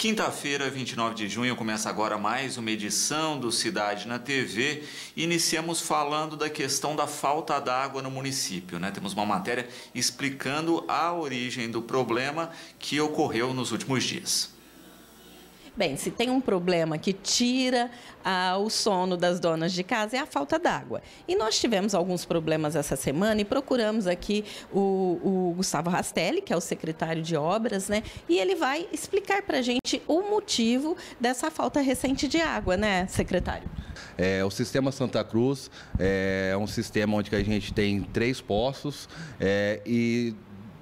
Quinta-feira, 29 de junho, começa agora mais uma edição do Cidade na TV. Iniciamos falando da questão da falta d'água no município. Né? Temos uma matéria explicando a origem do problema que ocorreu nos últimos dias. Bem, se tem um problema que tira ah, o sono das donas de casa é a falta d'água. E nós tivemos alguns problemas essa semana e procuramos aqui o, o Gustavo Rastelli, que é o secretário de obras, né? E ele vai explicar para a gente o motivo dessa falta recente de água, né, secretário? É, o sistema Santa Cruz é, é um sistema onde a gente tem três poços é, e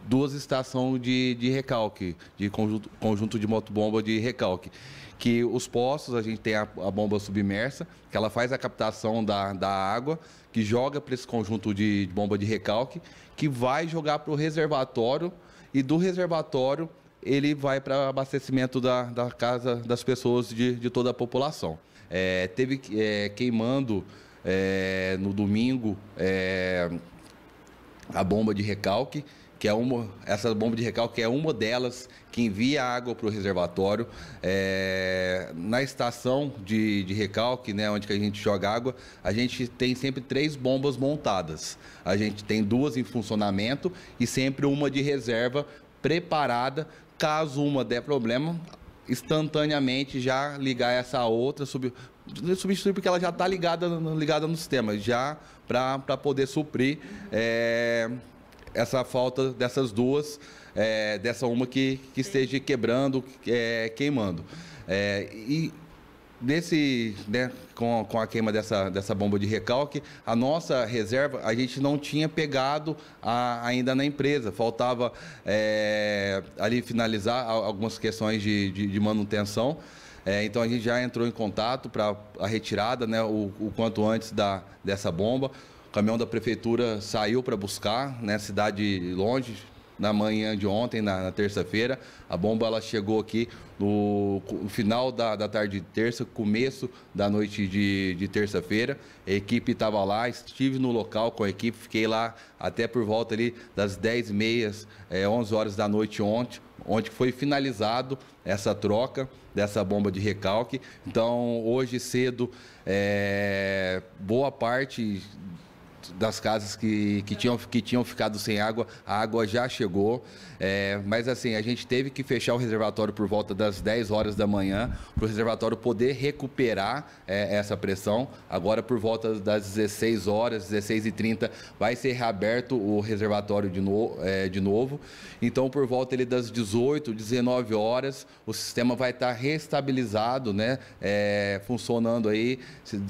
duas estações de, de recalque, de conjunto, conjunto de motobomba de recalque. Que os poços a gente tem a, a bomba submersa, que ela faz a captação da, da água, que joga para esse conjunto de, de bomba de recalque, que vai jogar para o reservatório, e do reservatório ele vai para abastecimento da, da casa das pessoas de, de toda a população. É, teve é, queimando é, no domingo é, a bomba de recalque, que é uma, essa bomba de recalque é uma delas que envia água para o reservatório. É, na estação de, de recalque, né, onde que a gente joga água, a gente tem sempre três bombas montadas. A gente tem duas em funcionamento e sempre uma de reserva preparada. Caso uma der problema, instantaneamente já ligar essa outra, subir substituir porque ela já está ligada, ligada no sistema, já para poder suprir é, essa falta dessas duas, é, dessa uma que, que esteja quebrando, é, queimando. É, e nesse, né, com, com a queima dessa, dessa bomba de recalque, a nossa reserva a gente não tinha pegado a, ainda na empresa. Faltava é, ali finalizar algumas questões de, de, de manutenção. É, então a gente já entrou em contato para a retirada, né, o, o, quanto antes da, dessa bomba. O caminhão da prefeitura saiu para buscar, né, cidade longe, na manhã de ontem, na, na terça-feira. A bomba ela chegou aqui no, no final da, da, tarde de terça, começo da noite de, de terça-feira. A equipe estava lá, estive no local com a equipe, fiquei lá até por volta ali das 10h30, é, 11 horas da noite ontem, onde foi finalizado essa troca dessa bomba de recalque. Então, hoje cedo, é, boa parte das casas que, que, tinham, que tinham ficado sem água, a água já chegou. É, mas assim, a gente teve que fechar o reservatório por volta das 10 horas da manhã para o reservatório poder recuperar é, essa pressão. Agora, por volta das 16 horas, 16h30, vai ser reaberto o reservatório de, no, é, de novo. Então, por volta ele, das 18, 19 horas, o sistema vai estar restabilizado, né? É, funcionando aí. Se,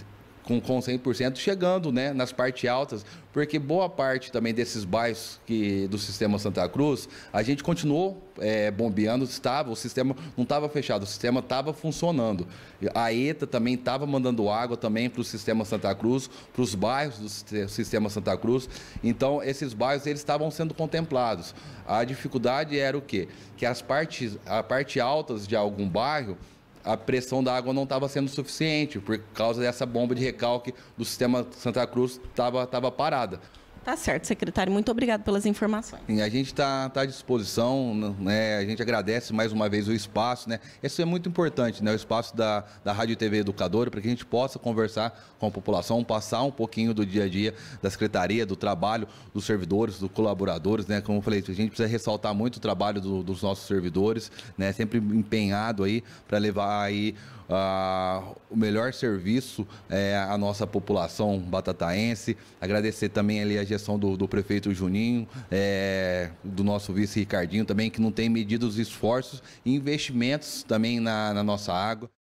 com, com 100% chegando né, nas partes altas, porque boa parte também desses bairros que, do sistema Santa Cruz, a gente continuou é, bombeando, estava, o sistema não estava fechado, o sistema estava funcionando. A ETA também estava mandando água também para o sistema Santa Cruz, para os bairros do sistema Santa Cruz. Então, esses bairros eles estavam sendo contemplados. A dificuldade era o quê? Que as partes, a parte altas de algum bairro, a pressão da água não estava sendo suficiente por causa dessa bomba de recalque do sistema Santa Cruz estava tava parada. Tá certo, secretário. Muito obrigado pelas informações. a gente está tá à disposição, né, né? a gente agradece mais uma vez o espaço. Né? Isso é muito importante, né? o espaço da, da Rádio e TV Educadora, para que a gente possa conversar com a população, passar um pouquinho do dia a dia da secretaria, do trabalho dos servidores, dos colaboradores. Né? Como eu falei, a gente precisa ressaltar muito o trabalho do, dos nossos servidores, né? sempre empenhado aí para levar aí Uh, o melhor serviço é, à nossa população batataense. Agradecer também ali a questão do, do prefeito Juninho, é, do nosso vice Ricardinho também, que não tem medido os esforços e investimentos também na, na nossa água.